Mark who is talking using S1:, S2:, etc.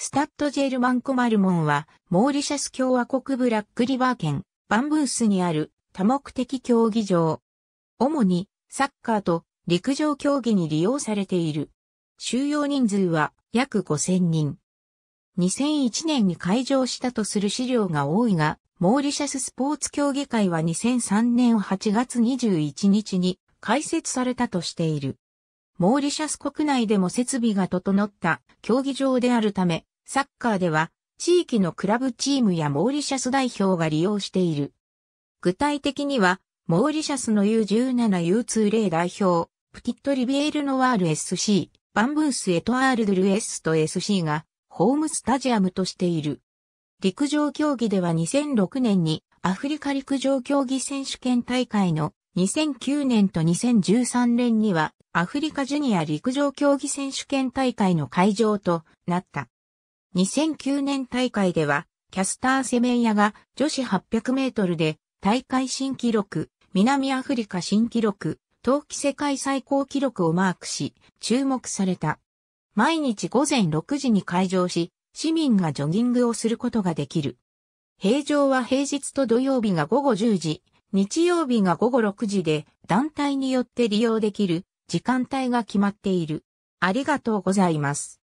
S1: スタッドジェルマンコマルモンは、モーリシャス共和国ブラックリバー県、バンブースにある多目的競技場。主に、サッカーと陸上競技に利用されている。収容人数は約5000人。2001年に開場したとする資料が多いが、モーリシャススポーツ競技会は2003年8月21日に開設されたとしている。モーリシャス国内でも設備が整った競技場であるため、サッカーでは地域のクラブチームやモーリシャス代表が利用している。具体的には、モーリシャスの U17U2 例代表、プティットリビエルノワール SC、バンブースエトアールドル S と SC が、ホームスタジアムとしている。陸上競技では2006年にアフリカ陸上競技選手権大会の2009年と2013年にはアフリカジュニア陸上競技選手権大会の会場となった。2009年大会では、キャスターセメンヤが女子800メートルで大会新記録、南アフリカ新記録、冬季世界最高記録をマークし、注目された。毎日午前6時に会場し、市民がジョギングをすることができる。平常は平日と土曜日が午後10時、日曜日が午後6時で団体によって利用できる時間帯が決まっている。ありがとうございます。